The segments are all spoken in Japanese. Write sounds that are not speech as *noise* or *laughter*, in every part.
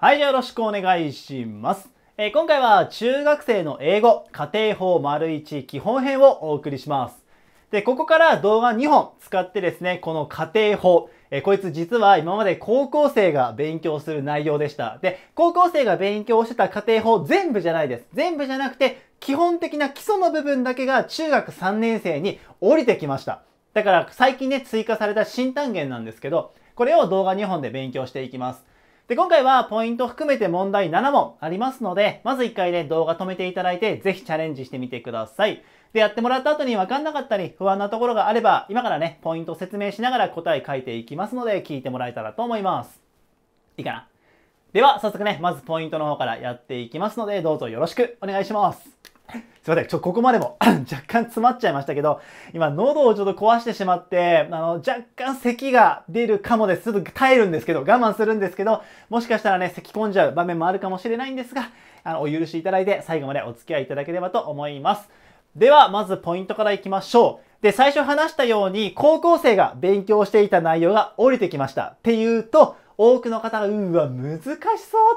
はい、じゃよろしくお願いします。えー、今回は中学生の英語家庭法丸1基本編をお送りします。で、ここから動画2本使ってですね、この家庭法、えー、こいつ実は今まで高校生が勉強する内容でした。で、高校生が勉強してた家庭法全部じゃないです。全部じゃなくて、基本的な基礎の部分だけが中学3年生に降りてきました。だから最近ね、追加された新単元なんですけど、これを動画2本で勉強していきます。で、今回はポイント含めて問題7問ありますので、まず1回ね、動画止めていただいて、ぜひチャレンジしてみてください。で、やってもらった後に分かんなかったり、不安なところがあれば、今からね、ポイント説明しながら答え書いていきますので、聞いてもらえたらと思います。いいかなでは、早速ね、まずポイントの方からやっていきますので、どうぞよろしくお願いします。すいません。ちょ、ここまでも *coughs* 若干詰まっちゃいましたけど、今喉をちょっと壊してしまって、あの、若干咳が出るかもです。ちょっと耐えるんですけど、我慢するんですけど、もしかしたらね、咳込んじゃう場面もあるかもしれないんですが、あの、お許しいただいて、最後までお付き合いいただければと思います。では、まずポイントからいきましょう。で、最初話したように、高校生が勉強していた内容が降りてきました。っていうと、多くの方が、うわ、難しそう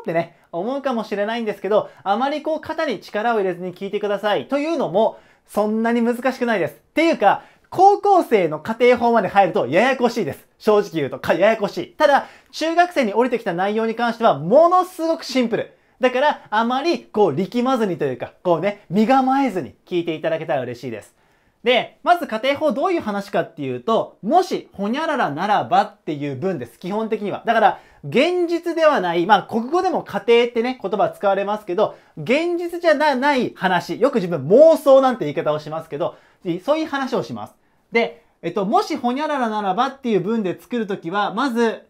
ってね、思うかもしれないんですけど、あまりこう肩に力を入れずに聞いてください。というのも、そんなに難しくないです。っていうか、高校生の家庭法まで入るとややこしいです。正直言うと、か、ややこしい。ただ、中学生に降りてきた内容に関しては、ものすごくシンプル。だから、あまり、こう、力まずにというか、こうね、身構えずに聞いていただけたら嬉しいです。で、まず家庭法どういう話かっていうと、もし、ほにゃららならばっていう文です。基本的には。だから、現実ではない、まあ、国語でも家庭ってね、言葉使われますけど、現実じゃない話、よく自分妄想なんて言い方をしますけど、そういう話をします。で、えっと、もしほにゃららならばっていう文で作るときは、まず、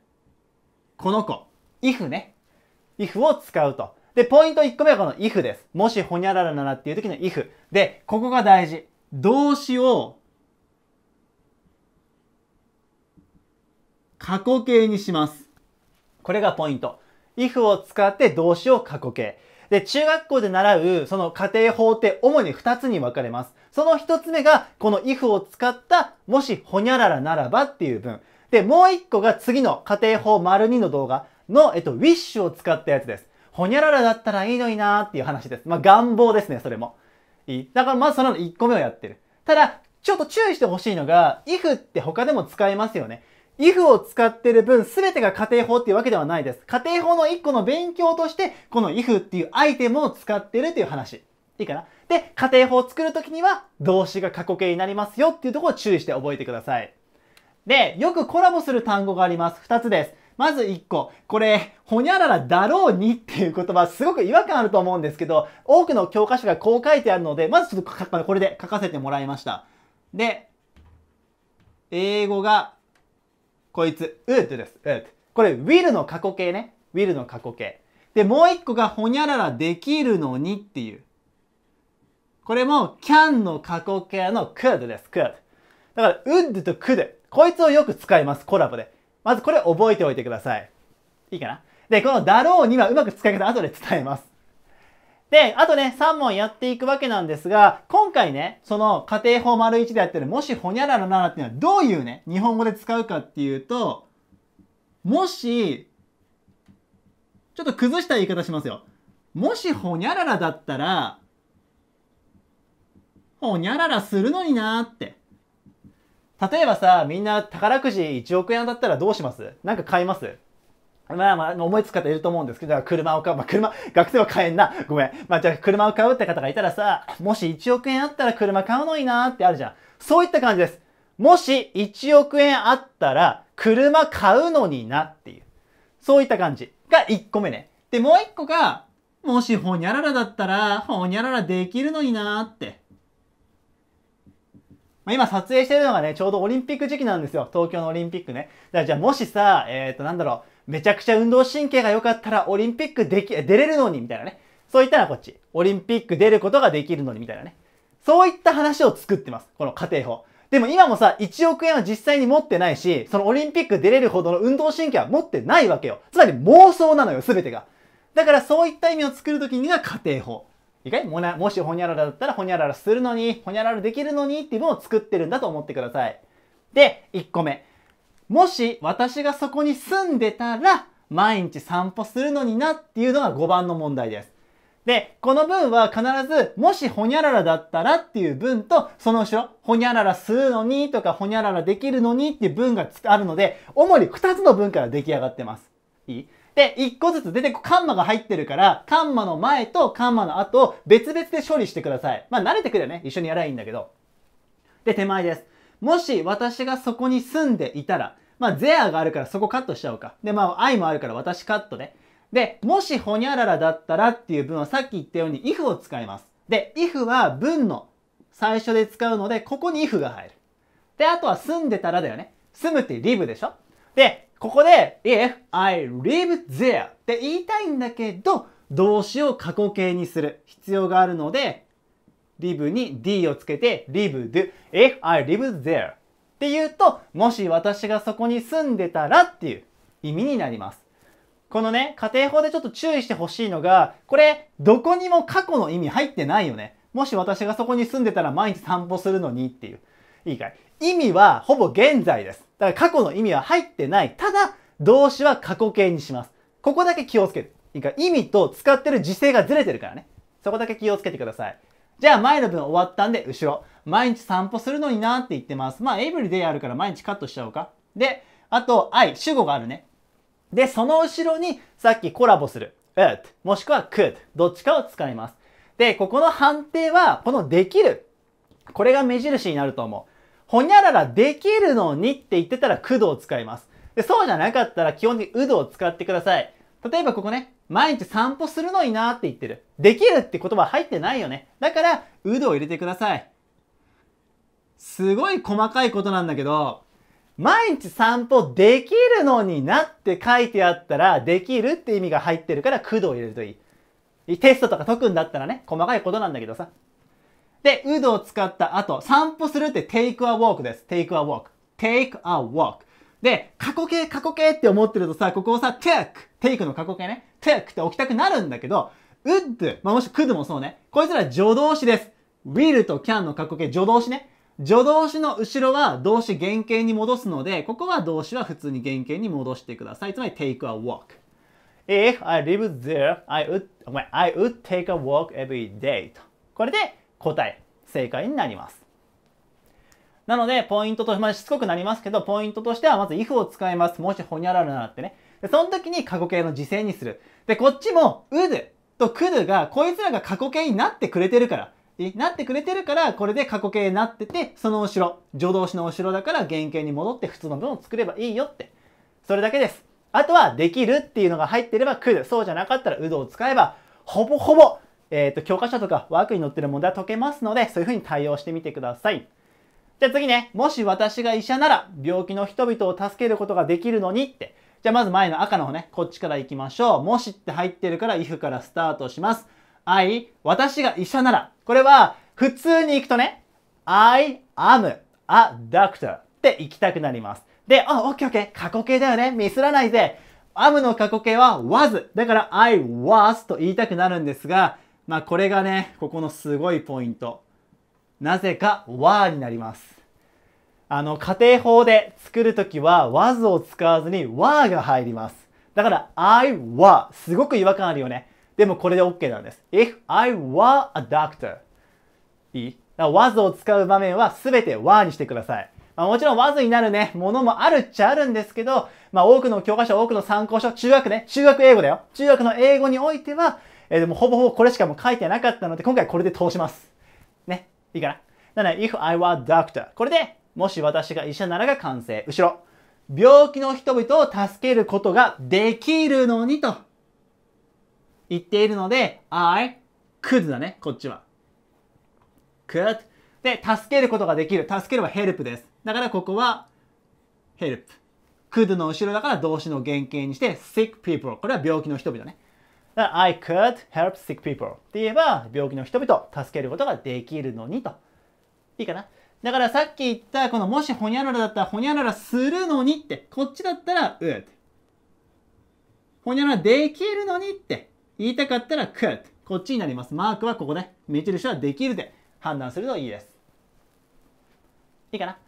この子、if ね。if を使うと。で、ポイント1個目はこの if です。もしほにゃららならっていう時の if。で、ここが大事。動詞を過去形にします。これがポイント。if を使って動詞を過去形。で、中学校で習う、その仮定法って主に2つに分かれます。その1つ目が、この if を使った、もしほにゃららならばっていう文。で、もう1個が次の仮定法丸2の動画の、えっと、wish を使ったやつです。ほにゃららだったらいいのになーっていう話です。まあ、願望ですね、それも。いいだからまずその1個目をやってる。ただ、ちょっと注意してほしいのが、if って他でも使えますよね。if を使ってる分、すべてが家庭法っていうわけではないです。家庭法の1個の勉強として、この if っていうアイテムを使ってるっていう話。いいかなで、家庭法を作るときには、動詞が過去形になりますよっていうところを注意して覚えてください。で、よくコラボする単語があります。2つです。まず1個。これ、ほにゃららだろうにっていう言葉、すごく違和感あると思うんですけど、多くの教科書がこう書いてあるので、まずちょっとこれで書かせてもらいました。で、英語が、こいつ、うとです。う t これ、will の過去形ね。will の過去形。で、もう1個が、ほにゃららできるのにっていう。これも can の過去形の could です。could。だから would と could。こいつをよく使います。コラボで。まずこれ覚えておいてください。いいかなで、このだろうにはうまく使い方後で伝えます。で、あとね、3問やっていくわけなんですが、今回ね、その家庭法丸1でやってる、もしほにゃららならっていうのはどういうね、日本語で使うかっていうと、もし、ちょっと崩した言い方しますよ。もしほにゃららだったら、ほにゃららするのになーって。例えばさ、みんな宝くじ1億円だったらどうしますなんか買いますまあまあ、思いつく方いると思うんですけど、車を買う。まあ、車、学生は買えんな。ごめん。まあ、じゃあ、車を買うって方がいたらさ、もし1億円あったら車買うのになーってあるじゃん。そういった感じです。もし1億円あったら、車買うのになっていう。そういった感じが1個目ね。で、もう1個が、もしほにゃららだったら、ほにゃららできるのになーって。まあ、今撮影してるのがね、ちょうどオリンピック時期なんですよ。東京のオリンピックね。だからじゃあもしさ、えっ、ー、と、なんだろう、めちゃくちゃ運動神経が良かったらオリンピックでき、出れるのに、みたいなね。そういったらこっち。オリンピック出ることができるのに、みたいなね。そういった話を作ってます。この家庭法。でも今もさ、1億円は実際に持ってないし、そのオリンピック出れるほどの運動神経は持ってないわけよ。つまり妄想なのよ、すべてが。だからそういった意味を作るときには家庭法。いいかいもな、もしほにゃららだったらほにゃららするのに、ほにゃららできるのにっていうのを作ってるんだと思ってください。で、1個目。もし私がそこに住んでたら、毎日散歩するのになっていうのが5番の問題です。で、この文は必ず、もしほにゃららだったらっていう文と、その後ろ、ほにゃららするのにとか、ほにゃららできるのにっていう文があるので、主に2つの文から出来上がってます。いいで、一個ずつ出てこ、カンマが入ってるから、カンマの前とカンマの後を別々で処理してください。まあ慣れてくればね、一緒にやればいいんだけど。で、手前です。もし私がそこに住んでいたら、まあ、ゼアがあるからそこカットしちゃおうか。で、まあ、愛もあるから私カットね。で、もしほにゃららだったらっていう文はさっき言ったように if を使います。で、if は文の最初で使うので、ここに if が入る。で、あとは住んでたらだよね。住むってリブでしょで、ここで if I live there って言いたいんだけど動詞を過去形にする必要があるので live に d をつけて live do if I live there っていうともし私がそこに住んでたらっていう意味になります。このね、家庭法でちょっと注意してほしいのが、これ、どこにも過去の意味入ってないよね。もし私がそこに住んでたら毎日散歩するのにっていう。いいかい意味はほぼ現在です。だから過去の意味は入ってない。ただ、動詞は過去形にします。ここだけ気をつける。いいか、意味と使ってる時勢がずれてるからね。そこだけ気をつけてください。じゃあ前の分終わったんで後ろ。毎日散歩するのになって言ってます。まあエブリデイあるから毎日カットしちゃおうか。で、あと愛、主語があるね。で、その後ろにさっきコラボする。っともしくは could どっちかを使います。で、ここの判定はこのできる。これが目印になると思う。ほにゃららできるのにって言ってたらくどを使います。で、そうじゃなかったら基本にうどを使ってください。例えばここね、毎日散歩するのになって言ってる。できるって言葉入ってないよね。だから、うどを入れてください。すごい細かいことなんだけど、毎日散歩できるのになって書いてあったら、できるって意味が入ってるから、くどを入れるといい。テストとか解くんだったらね、細かいことなんだけどさ。で、ウドを使った後、散歩するって take a walk です。take a walk。take a walk。で、過去形、過去形って思ってるとさ、ここをさ、take、take の過去形ね、take って置きたくなるんだけど、w o u まあ、もし could もそうね。こいつら助動詞です。will と can の過去形、助動詞ね。助動詞の後ろは動詞原形に戻すので、ここは動詞は普通に原形に戻してください。つまり take a walk。If I live there, I would, I would take a walk every day これで、答え、正解になります。なので、ポイントと、まあ、しつこくなりますけど、ポイントとしては、まず if を使います。もしほにゃららなってね。で、その時に過去形の時制にする。で、こっちも、うるとくるが、こいつらが過去形になってくれてるから。なってくれてるから、これで過去形になってて、その後ろ、助動詞の後ろだから原型に戻って普通の文を作ればいいよって。それだけです。あとは、できるっていうのが入ってれば来る。そうじゃなかったら、うどを使えば、ほぼほぼえっ、ー、と、教科書とかワークに載ってる問題は解けますので、そういうふうに対応してみてください。じゃあ次ね、もし私が医者なら病気の人々を助けることができるのにって。じゃあまず前の赤の方ね、こっちから行きましょう。もしって入ってるから if からスタートします。I、私が医者なら。これは普通に行くとね、I am a doctor って行きたくなります。で、あ、オッケーオッケー、過去形だよね。ミスらないぜ。ア m の過去形は was。だから I was と言いたくなるんですが、まあこれがね、ここのすごいポイント。なぜか和になります。あの、家庭法で作るときは和 a を使わずに和が入ります。だから I w a r すごく違和感あるよね。でもこれで OK なんです。If I were a doctor いいだから和を使う場面は全て和にしてください。まあ、もちろんわずになるね、ものもあるっちゃあるんですけど、まあ多くの教科書、多くの参考書、中学ね、中学英語だよ。中学の英語においては、えー、でもほぼほぼこれしかも書いてなかったので、今回これで通します。ね。いいかな。なの if I were doctor。これで、もし私が医者ならが完成。後ろ。病気の人々を助けることができるのにと言っているので、I could だね、こっちは。could で、助けることができる。助けるは help です。だからここは help。could の後ろだから動詞の原型にして sick people。これは病気の人々ね。I could help sick people って言えば病気の人々助けることができるのにと。いいかなだからさっき言ったこのもしほにゃららだったらほにゃららするのにってこっちだったら would ほにゃららできるのにって言いたかったら could こっちになります。マークはここね。目印はできるで判断するといいです。いいかな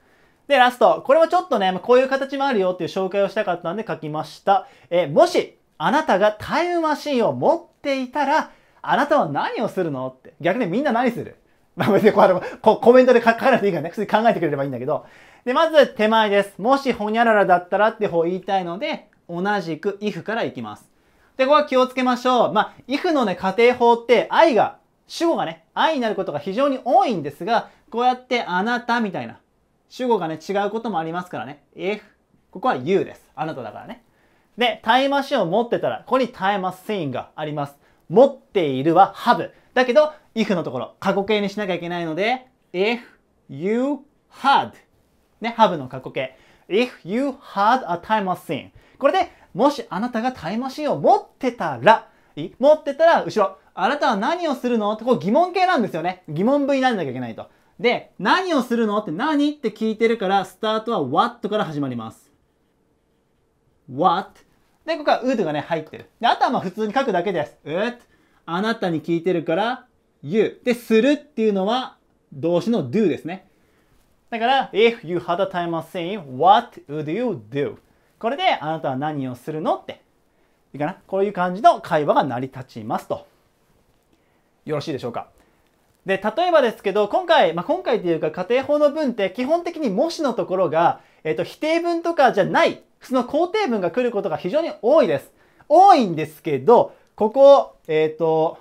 で、ラスト。これはちょっとね、こういう形もあるよっていう紹介をしたかったんで書きました。えもしあなたがタイムマシンを持っていたら、あなたは何をするのって。逆にみんな何する *laughs* まあ別にこれこコメントで書かなくていいからね、普通に考えてくれればいいんだけど。で、まず手前です。もしほにゃららだったらって方言いたいので、同じく if からいきます。で、ここは気をつけましょう。まあ、if のね、仮定法って愛が、主語がね、愛になることが非常に多いんですが、こうやってあなたみたいな、主語がね、違うこともありますからね。if、ここは you です。あなただからね。で、タイムマシンを持ってたら、ここにタイムマシンがあります。持っているはハブ。だけど、if のところ、過去形にしなきゃいけないので、if you had。ね、ハブの過去形。if you had a time machine。これで、もしあなたがタイムマシンを持ってたら、持ってたら、後ろ、あなたは何をするのってこう疑問形なんですよね。疑問文にならなきゃいけないと。で、何をするのって何って聞いてるから、スタートは what から始まります。what? で、ここは would がね、入ってる。で、あとはまあ普通に書くだけです。うあなたに聞いてるから you で、するっていうのは動詞の do ですね。だから、if you had a time of saying what would you do? これであなたは何をするのっていいかなこういう感じの会話が成り立ちますと。よろしいでしょうか。で、例えばですけど、今回、まあ、今回というか家庭法の文って基本的にもしのところが、えっ、ー、と、否定文とかじゃないその肯定文が来ることが非常に多いです。多いんですけど、ここ、えっ、ー、と、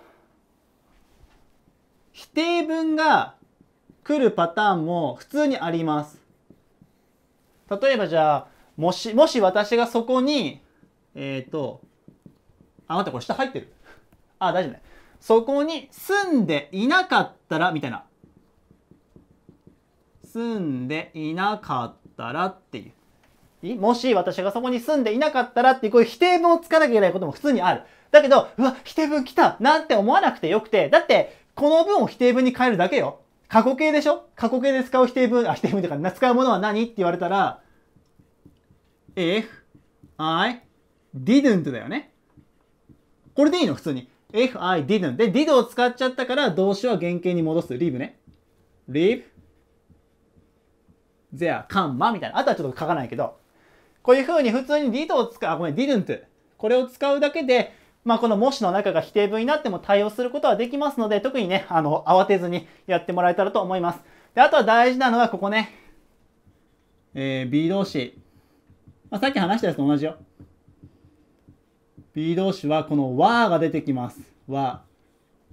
否定文が来るパターンも普通にあります。例えばじゃあ、もし、もし私がそこに、えっ、ー、と、あ、待って、これ下入ってる。あ、大丈夫ね。そこに住んでいなかったら、みたいな。住んでいなかったらっていう。もし私がそこに住んでいなかったらっていうこういう否定文をつかなきゃいけないことも普通にある。だけど、うわ、否定文来たなんて思わなくてよくて、だって、この文を否定文に変えるだけよ。過去形でしょ過去形で使う否定文、あ、否定文とてか、使うものは何って言われたら、if I didn't だよね。これでいいの普通に。if I didn't で did を使っちゃったから動詞は原形に戻す leave ね leave there カンマみたいなあとはちょっと書かないけどこういうふうに普通に did を使う、あ、ごめん、didn't。これを使うだけで、まあ、このもしの中が否定文になっても対応することはできますので、特にね、あの、慌てずにやってもらえたらと思います。で、あとは大事なのはここね。えー、B 動詞。まあ、さっき話したやつと同じよ。B 動詞はこの w が出てきます。w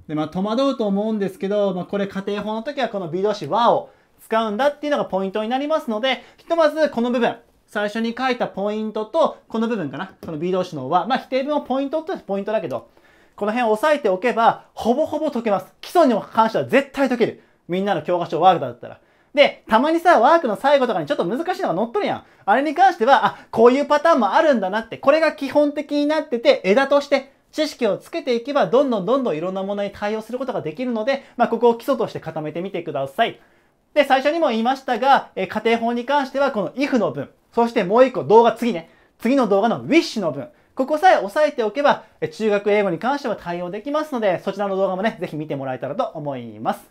で、まあ、戸惑うと思うんですけど、まあ、これ家庭法の時はこの B 動詞 w を使うんだっていうのがポイントになりますので、ひとまずこの部分、最初に書いたポイントと、この部分かな。この B 動詞の和。は、まあ、否定文をポイントってポイントだけど、この辺押さえておけば、ほぼほぼ解けます。基礎に関しては絶対解ける。みんなの教科書ワークだったら。で、たまにさ、ワークの最後とかにちょっと難しいのが載っとるやん。あれに関しては、あ、こういうパターンもあるんだなって、これが基本的になってて、枝として知識をつけていけば、どんどんどんどんいろんなものに対応することができるので、まあ、ここを基礎として固めてみてください。で、最初にも言いましたが、え家庭法に関しては、この if の文。そしてもう一個動画次ね。次の動画の Wish の文。ここさえ押さえておけば、中学英語に関しては対応できますので、そちらの動画もね、ぜひ見てもらえたらと思います。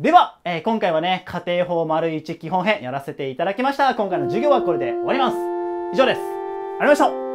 では、えー、今回はね、家庭法丸1基本編やらせていただきました。今回の授業はこれで終わります。以上です。ありがとうございました。